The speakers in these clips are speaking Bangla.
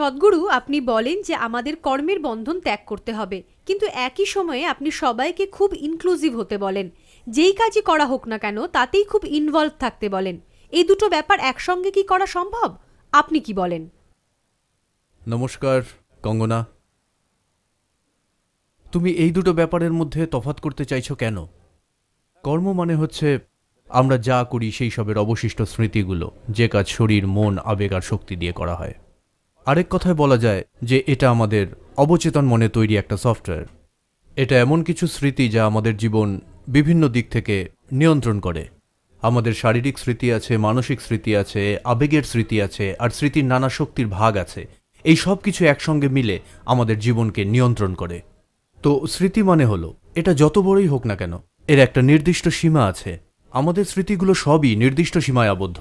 সদ্গুরু আপনি বলেন যে আমাদের কর্মের বন্ধন ত্যাগ করতে হবে কিন্তু একই সময়ে আপনি সবাইকে খুব ইনক্লুসিভ হতে বলেন যেই কাজই করা হোক না কেন তাতেই খুব ইনভলভ থাকতে বলেন এই দুটো ব্যাপার একসঙ্গে কি করা সম্ভব আপনি কি বলেন নমস্কার কঙ্গনা তুমি এই দুটো ব্যাপারের মধ্যে তফাত করতে চাইছো কেন কর্ম মানে হচ্ছে আমরা যা করি সেই সবের অবশিষ্ট স্মৃতিগুলো যে কাজ শরীর মন আবেগ আর শক্তি দিয়ে করা হয় আরেক কথায় বলা যায় যে এটা আমাদের অবচেতন মনে তৈরি একটা সফটওয়্যার এটা এমন কিছু স্মৃতি যা আমাদের জীবন বিভিন্ন দিক থেকে নিয়ন্ত্রণ করে আমাদের শারীরিক স্মৃতি আছে মানসিক স্মৃতি আছে আবেগের স্মৃতি আছে আর স্মৃতির নানা শক্তির ভাগ আছে এই সব কিছু একসঙ্গে মিলে আমাদের জীবনকে নিয়ন্ত্রণ করে তো স্মৃতি মানে হলো এটা যত বড়ই হোক না কেন এর একটা নির্দিষ্ট সীমা আছে আমাদের স্মৃতিগুলো সবই নির্দিষ্ট সীমায় আবদ্ধ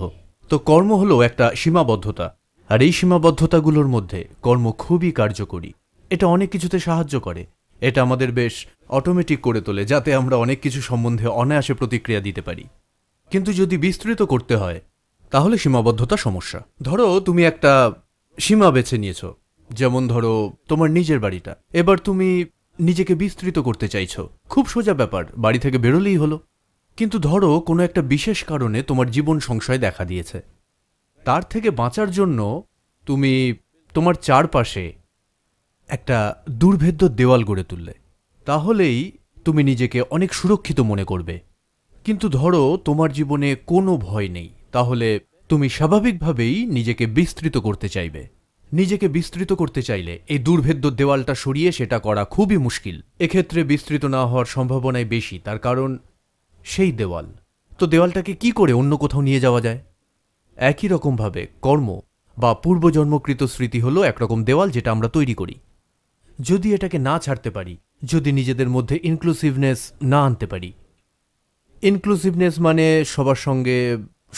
তো কর্ম হলো একটা সীমাবদ্ধতা আর এই সীমাবদ্ধতাগুলোর মধ্যে কর্ম খুবই কার্যকরী এটা অনেক কিছুতে সাহায্য করে এটা আমাদের বেশ অটোমেটিক করে তোলে যাতে আমরা অনেক কিছু সম্বন্ধে অনায়াসে প্রতিক্রিয়া দিতে পারি কিন্তু যদি বিস্তৃত করতে হয় তাহলে সীমাবদ্ধতা সমস্যা ধরো তুমি একটা সীমা বেছে নিয়েছ যেমন ধরো তোমার নিজের বাড়িটা এবার তুমি নিজেকে বিস্তৃত করতে চাইছো খুব সোজা ব্যাপার বাড়ি থেকে বেরোলেই হলো কিন্তু ধরো কোনো একটা বিশেষ কারণে তোমার জীবন সংশয় দেখা দিয়েছে তার থেকে বাঁচার জন্য তুমি তোমার চারপাশে একটা দুর্ভেদ্য দেওয়াল গড়ে তুললে তাহলেই তুমি নিজেকে অনেক সুরক্ষিত মনে করবে কিন্তু ধরো তোমার জীবনে কোনো ভয় নেই তাহলে তুমি স্বাভাবিকভাবেই নিজেকে বিস্তৃত করতে চাইবে নিজেকে বিস্তৃত করতে চাইলে এই দুর্ভেদ্য দেওয়ালটা সরিয়ে সেটা করা খুবই মুশকিল এক্ষেত্রে বিস্তৃত না হওয়ার সম্ভাবনাই বেশি তার কারণ সেই দেওয়াল তো দেওয়ালটাকে কি করে অন্য কোথাও নিয়ে যাওয়া যায় একই রকমভাবে কর্ম বা পূর্বজন্মকৃত স্মৃতি হলো একরকম দেওয়াল যেটা আমরা তৈরি করি যদি এটাকে না ছাড়তে পারি যদি নিজেদের মধ্যে ইনক্লুসিভনেস না আনতে পারি ইনক্লুসিভনেস মানে সবার সঙ্গে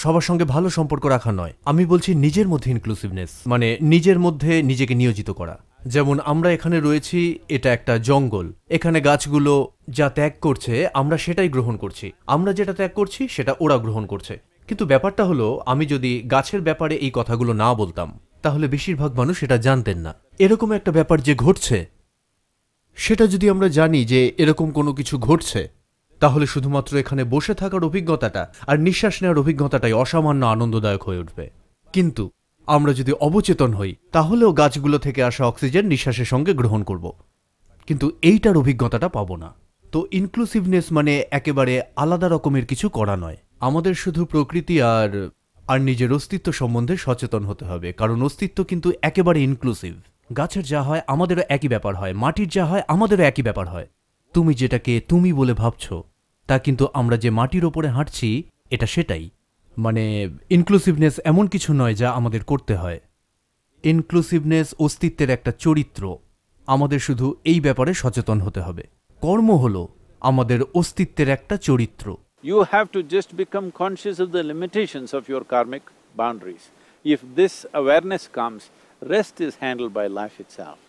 সবার সঙ্গে ভালো সম্পর্ক রাখা নয় আমি বলছি নিজের মধ্যে ইনক্লুসিভনেস মানে নিজের মধ্যে নিজেকে নিয়োজিত করা যেমন আমরা এখানে রয়েছি এটা একটা জঙ্গল এখানে গাছগুলো যা ত্যাগ করছে আমরা সেটাই গ্রহণ করছি আমরা যেটা ত্যাগ করছি সেটা ওরা গ্রহণ করছে কিন্তু ব্যাপারটা হলো আমি যদি গাছের ব্যাপারে এই কথাগুলো না বলতাম তাহলে বেশিরভাগ মানুষ এটা জানতেন না এরকম একটা ব্যাপার যে ঘটছে সেটা যদি আমরা জানি যে এরকম কোনো কিছু ঘটছে তাহলে শুধুমাত্র এখানে বসে থাকার অভিজ্ঞতাটা আর নিঃশ্বাস নেওয়ার অভিজ্ঞতাটাই অসামান্য আনন্দদায়ক হয়ে উঠবে কিন্তু আমরা যদি অবচেতন হই তাহলেও গাছগুলো থেকে আসা অক্সিজেন নিঃশ্বাসের সঙ্গে গ্রহণ করব কিন্তু এইটার অভিজ্ঞতাটা পাবো না তো ইনক্লুসিভনেস মানে একেবারে আলাদা রকমের কিছু করা নয় আমাদের শুধু প্রকৃতি আর আর নিজের অস্তিত্ব সম্বন্ধে সচেতন হতে হবে কারণ অস্তিত্ব কিন্তু একেবারে ইনক্লুসিভ গাছের যা হয় আমাদেরও একই ব্যাপার হয় মাটির যা হয় আমাদেরও একই ব্যাপার হয় তুমি যেটাকে তুমি বলে ভাবছ তা কিন্তু আমরা যে মাটির ওপরে হাঁটছি এটা সেটাই মানে ইনক্লুসিভনেস এমন কিছু নয় যা আমাদের করতে হয় ইনক্লুসিভনেস অস্তিত্বের একটা চরিত্র আমাদের শুধু এই ব্যাপারে সচেতন হতে হবে কর্ম হলো আমাদের অস্তিত্বের একটা চরিত্র You have to just become conscious of the limitations of your karmic boundaries. If this awareness comes, rest is handled by life itself.